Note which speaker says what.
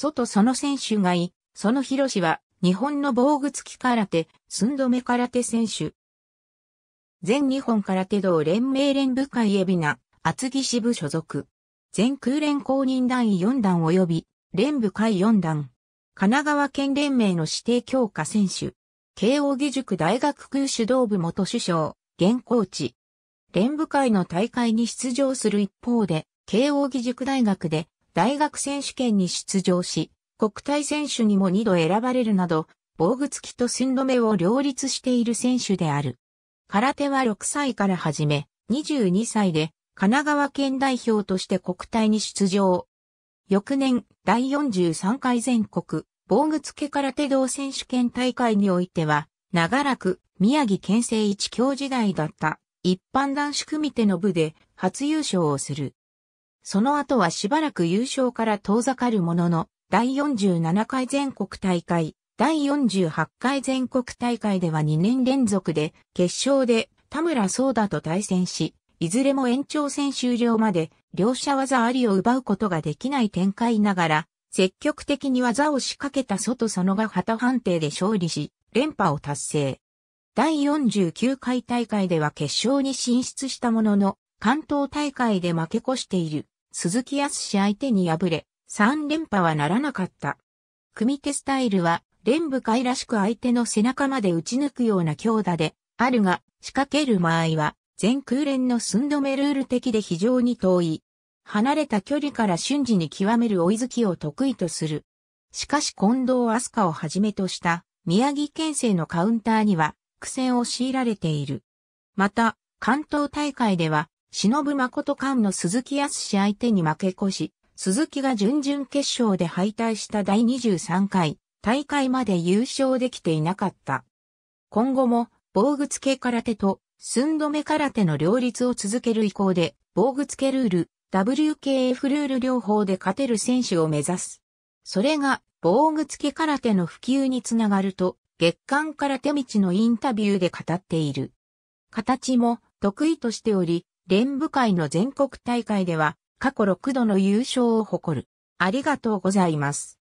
Speaker 1: 外その選手がい、その広氏は、日本の防具付き空手、寸止め空手選手。全日本空手道連盟連部会海老名、厚木支部所属。全空連公認団員4団及び、連部会4団。神奈川県連盟の指定強化選手。慶応義塾大学空手道部元首相、現コーチ。連部会の大会に出場する一方で、慶応義塾大学で大学選手権に出場し、国体選手にも2度選ばれるなど、防具付きと寸止めを両立している選手である。空手は6歳から始め、22歳で神奈川県代表として国体に出場。翌年、第43回全国防具付け空手道選手権大会においては、長らく宮城県政一強時代だった一般男子組手の部で初優勝をする。その後はしばらく優勝から遠ざかるものの、第47回全国大会、第48回全国大会では2年連続で、決勝で田村壮太と対戦し、いずれも延長戦終了まで、両者技ありを奪うことができない展開ながら、積極的に技を仕掛けた外そのが旗判定で勝利し、連覇を達成。第49回大会では決勝に進出したものの、関東大会で負け越している鈴木康相手に敗れ、3連覇はならなかった。組手スタイルは、連部会らしく相手の背中まで打ち抜くような強打で、あるが、仕掛ける間合いは、全空連の寸止めルール的で非常に遠い。離れた距離から瞬時に極める追い付きを得意とする。しかし近藤飛鳥をはじめとした宮城県政のカウンターには苦戦を強いられている。また、関東大会では忍誠館の鈴木康相手に負け越し、鈴木が準々決勝で敗退した第23回大会まで優勝できていなかった。今後も防具付け空手と寸止め空手の両立を続ける意向で、防具付けルール、WKF ルール両方で勝てる選手を目指す。それが防具付け空手の普及につながると、月間空手道のインタビューで語っている。形も得意としており、連部会の全国大会では過去6度の優勝を誇る。ありがとうございます。